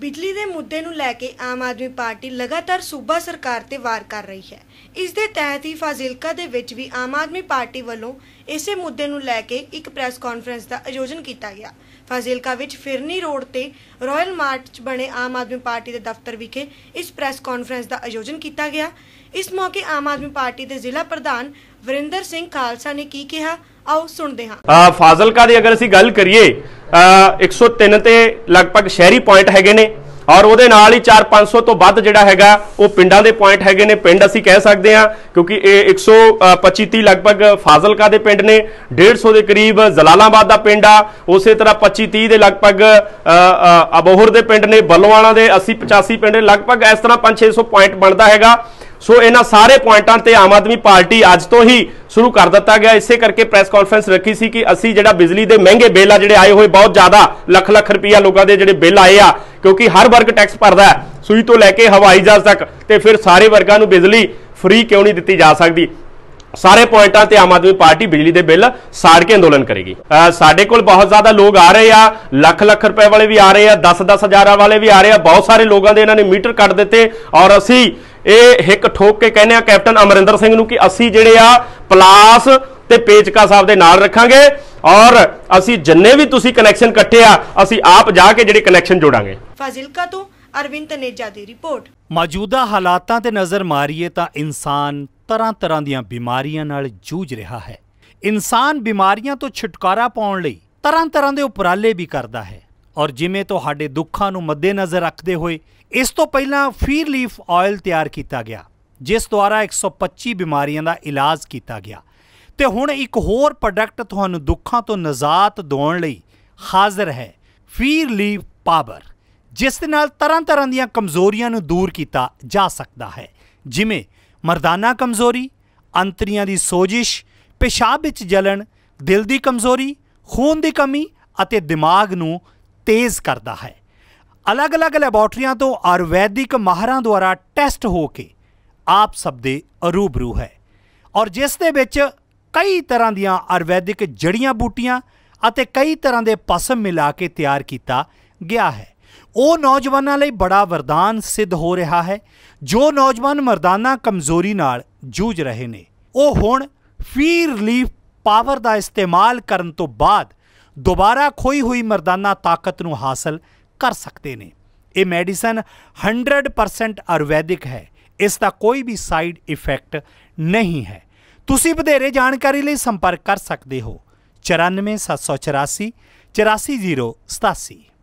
ਬਿਜਲੀ ਦੇ ਮੁੱਦੇ ਨੂੰ ਲੈ ਕੇ ਆਮ ਆਦਮੀ ਪਾਰਟੀ ਲਗਾਤਾਰ ਸੂਬਾ ਸਰਕਾਰ ਤੇ ਵਾਰ ਕਰ ਰਹੀ ਹੈ ਇਸ ਦੇ ਤਹਿਤ ਹੀ ਫਾਜ਼ਿਲਕਾ ਦੇ ਵਿੱਚ ਵੀ ਆਮ ਆਦਮੀ ਪਾਰਟੀ ਵੱਲੋਂ ਇਸੇ ਮੁੱਦੇ ਨੂੰ ਲੈ ਕੇ ਇੱਕ ਪ੍ਰੈਸ ਕਾਨਫਰੰਸ ਦਾ ਆਯੋਜਨ ਕੀਤਾ ਗਿਆ ਫਾਜ਼ਿਲਕਾ ਵਿੱਚ ਫਿਰਨੀ ਰੋਡ ਤੇ ਰਾਇਲ ਮਾਰਟ 'ਚ ਬਣੇ ਆਮ ਆਦਮੀ ਪਾਰਟੀ ਦੇ ਦਫ਼ਤਰ ਵਿਖੇ ਇਸ ਪ੍ਰੈਸ ਕਾਨਫਰੰਸ ਦਾ ਆਯੋਜਨ ਕੀਤਾ ਗਿਆ ਇਸ ਮੌਕੇ ਆਮ ਆਦਮੀ ਪਾਰਟੀ ਦੇ ਜ਼ਿਲ੍ਹਾ ਪ੍ਰਧਾਨ ਵਰਿੰਦਰ ਸਿੰਘ ਖਾਲਸਾ ਨੇ ਕੀ ਕਿਹਾ ਆਓ ਸੁਣਦੇ ਹਾਂ ਫਾਜ਼ਿਲਕਾ ਦੀ ਅਗਰ ਅਸੀਂ ਗੱਲ ਕਰੀਏ 103 ਤੇ ਲਗਭਗ ਸ਼ਹਿਰੀ ਪੁਆਇੰਟ ਹੈਗੇ ਨੇ ਔਰ ਉਹਦੇ ਨਾਲ ਹੀ 4-500 ਤੋਂ ਵੱਧ ਜਿਹੜਾ ਹੈਗਾ ਉਹ ਪਿੰਡਾਂ ਦੇ ਪੁਆਇੰਟ ਹੈਗੇ ਨੇ ਪਿੰਡ ਅਸੀਂ ਕਹਿ ਸਕਦੇ ਹਾਂ ਕਿਉਂਕਿ ਇਹ 125 30 ਲਗਭਗ ਫਾਜ਼ਲਕਾ ਦੇ ਪਿੰਡ ਨੇ 150 ਦੇ ਕਰੀਬ ਜ਼ਲਾਲਾਬਾਦ ਦਾ ਪਿੰਡ ਆ ਉਸੇ ਤਰ੍ਹਾਂ 25 30 ਦੇ ਲਗਭਗ ਅਬੋਹਰ ਦੇ ਪਿੰਡ ਨੇ ਬੱਲੋਵਾਲਾ ਦੇ 80 85 ਪਿੰਡ ਲਗਭਗ ਇਸ ਤਰ੍ਹਾਂ 5-600 ਪੁਆਇੰਟ ਬਣਦਾ ਹੈਗਾ ਸੋ ਇਹਨਾਂ ਸਾਰੇ ਪੁਆਇੰਟਾਂ ਤੇ ਆਮ ਆਦਮੀ ਪਾਰਟੀ ਅੱਜ ਤੋਂ ਹੀ ਸ਼ੁਰੂ ਕਰ ਦਿੱਤਾ ਗਿਆ ਇਸੇ ਕਰਕੇ ਪ੍ਰੈਸ ਕਾਨਫਰੰਸ ਰੱਖੀ ਸੀ ਕਿ ਅਸੀਂ ਜਿਹੜਾ ਬਿਜਲੀ ਦੇ ਮਹਿੰਗੇ ਬਿੱਲ ਆ ਜਿਹੜੇ ਆਏ ਹੋਏ ਬਹੁਤ ਜ਼ਿਆਦਾ ਲੱਖ ਲੱਖ ਰੁਪਈਆ ਲੋਕਾਂ ਦੇ ਜਿਹੜੇ ਬਿੱਲ ਆਏ ਆ ਕਿਉਂਕਿ ਹਰ ਵਰਗ ਟੈਕਸ ਭਰਦਾ ਹੈ ਸੂਈ ਤੋਂ ਲੈ ਕੇ ਹਵਾਈ ਜਹਾਜ਼ ਤੱਕ ਤੇ ਫਿਰ ਸਾਰੇ ਵਰਗਾਂ ਨੂੰ ਬਿਜਲੀ ਫ੍ਰੀ ਕਿਉਂ ਨਹੀਂ ਦਿੱਤੀ ਜਾ ਸਕਦੀ ਸਾਰੇ ਪੁਆਇੰਟਾਂ ਤੇ ਆਮ ਆਦਮੀ ਪਾਰਟੀ ਬਿਜਲੀ ਦੇ ਬਿੱਲ ਸਾੜ ਕੇ ਅੰਦੋਲਨ ਕਰੇਗੀ ਸਾਡੇ ਕੋਲ ਬਹੁਤ ਜ਼ਿਆਦਾ ਲੋਕ ਆ ਰਹੇ ਆ ਲੱਖ ਲੱਖ ਰੁਪਏ ਵਾਲੇ ਵੀ ਆ ਰਹੇ ਆ 10 10 ਹਜ਼ਾਰਾਂ ਵਾਲੇ ਵੀ ਆ ਰਹੇ ਆ ਬਹੁਤ ਸਾਰੇ ਲੋਕਾਂ ਦੇ ਇਹਨਾਂ ਨੇ ਮੀਟਰ ਕੱਟ ਦਿੱਤੇ ਔਰ ਅਸੀਂ ਇਹ ਹਿੱਕ ਠੋਕ ਕੇ ਕਹਿੰਦੇ ਆ ਕੈਪਟਨ ਅਮਰਿੰਦਰ ਸਿੰਘ ਨੂੰ ਕਿ ਅਸੀਂ ਜਿਹੜੇ ਆ ਪਲਾਸ ਤੇ ਪੇਚਕਾ ਸਾਹਿਬ ਦੇ ਨਾਲ ਰੱਖਾਂਗੇ ਔਰ ਅਸੀਂ ਜਿੰਨੇ ਵੀ ਤੁਸੀਂ ਕਨੈਕਸ਼ਨ ਕੱਟੇ ਆ ਅਸੀਂ ਆਪ ਜਾ ਕੇ ਜਿਹੜੇ ਕਨੈਕਸ਼ਨ ਜੋੜਾਂਗੇ ਫਾਜ਼ਿਲਕਾ ਤੋਂ ਅਰਵਿੰਦ ਤਨੇਜਾ ਦੀ ਰਿਪੋਰਟ ਮੌਜੂਦਾ ਹਾਲਾਤਾਂ ਤੇ ਨਜ਼ਰ ਮਾਰੀਏ ਤਾਂ ਇਨਸਾਨ ਤਰ੍ਹਾਂ-ਤਰ੍ਹਾਂ ਦੀਆਂ ਬਿਮਾਰੀਆਂ ਨਾਲ ਜੂਝ ਰਿਹਾ ਹੈ ਇਨਸਾਨ ਬਿਮਾਰੀਆਂ ਤੋਂ ਛੁਟਕਾਰਾ ਪਾਉਣ ਲਈ ਤਰ੍ਹਾਂ-ਤਰ੍ਹਾਂ ਦੇ ਉਪਰਾਲੇ ਵੀ ਕਰਦਾ ਹੈ ਔਰ ਜਿਵੇਂ ਤੁਹਾਡੇ ਦੁੱਖਾਂ ਨੂੰ ਮੱਦੇਨਜ਼ਰ ਰੱਖਦੇ ਹੋਏ ਇਸ ਤੋਂ ਪਹਿਲਾਂ ਫੀਰ ਲੀਫ ਆਇਲ ਤਿਆਰ ਕੀਤਾ ਗਿਆ ਜਿਸ ਦੁਆਰਾ 125 ਬਿਮਾਰੀਆਂ ਦਾ ਇਲਾਜ ਕੀਤਾ ਗਿਆ ਤੇ ਹੁਣ ਇੱਕ ਹੋਰ ਪ੍ਰੋਡਕਟ ਤੁਹਾਨੂੰ ਦੁੱਖਾਂ ਤੋਂ ਨਜ਼ਾਤ ਦਿਵਾਉਣ ਲਈ ਹਾਜ਼ਰ ਹੈ ਫੀਰ ਲੀਫ ਪਾਵਰ ਜਿਸ ਦੇ ਨਾਲ ਤਰ੍ਹਾਂ-ਤਰ੍ਹਾਂ ਦੀਆਂ ਕਮਜ਼ੋਰੀਆਂ ਨੂੰ ਦੂਰ ਕੀਤਾ ਜਾ ਸਕਦਾ ਹੈ ਜਿਵੇਂ ਮਰਦਾਨਾ ਕਮਜ਼ੋਰੀ ਅੰਤਰੀਆਂ ਦੀ ਸੋਜਿਸ਼ ਪਿਸ਼ਾਬ ਵਿੱਚ ਜਲਣ ਦਿਲ ਦੀ ਕਮਜ਼ੋਰੀ ਖੂਨ ਦੀ ਕਮੀ ਅਤੇ ਦਿਮਾਗ ਨੂੰ ਤੇਜ਼ ਕਰਦਾ ਹੈ ਅਲੱਗ-ਅਲੱਗ ਲੈਬੋਰਟਰੀਆਂ ਤੋਂ ਆਯੁਰਵੈਦਿਕ ਮਾਹਰਾਂ ਦੁਆਰਾ ਟੈਸਟ ਹੋ ਕੇ ਆਪ ਸਭ ਦੇ ਅਰੂਬਰੂ ਹੈ ਔਰ ਜਿਸ ਦੇ ਵਿੱਚ ਕਈ ਤਰ੍ਹਾਂ ਦੀਆਂ ਆਯੁਰਵੈਦਿਕ ਜੜੀਆਂ ਬੂਟੀਆਂ ਅਤੇ ਕਈ ਤਰ੍ਹਾਂ ਦੇ ਪਸਮ ਮਿਲਾ ਕੇ ਤਿਆਰ ਕੀਤਾ ਗਿਆ ਹੈ ਉਹ ਨੌਜਵਾਨਾਂ ਲਈ ਬੜਾ ਵਰਦਾਨ ਸਿੱਧ ਹੋ ਰਿਹਾ ਹੈ ਜੋ ਨੌਜਵਾਨ ਮਰਦਾਨਾ ਕਮਜ਼ੋਰੀ ਨਾਲ ਜੂਝ ਰਹੇ ਨੇ ਉਹ ਹੁਣ ਫੀ ਰਿਲੀਫ ਪਾਵਰ ਦਾ ਇਸਤੇਮਾਲ ਕਰਨ ਤੋਂ ਬਾਅਦ ਦੁਬਾਰਾ ਖੋਈ ਹੋਈ ਮਰਦਾਨਾ ਤਾਕਤ ਨੂੰ ਹਾਸਲ ਕਰ ਸਕਦੇ ਨੇ ਇਹ ਮੈਡੀਸਨ 100% ਆਯੁਰਵੈਦਿਕ ਹੈ ਇਸ ਦਾ ਕੋਈ ਵੀ ਸਾਈਡ ਇਫੈਕਟ ਨਹੀਂ ਹੈ ਤੁਸੀਂ ਵਧੇਰੇ ਜਾਣਕਾਰੀ ਲਈ ਸੰਪਰਕ ਕਰ ਸਕਦੇ ਹੋ 9474844087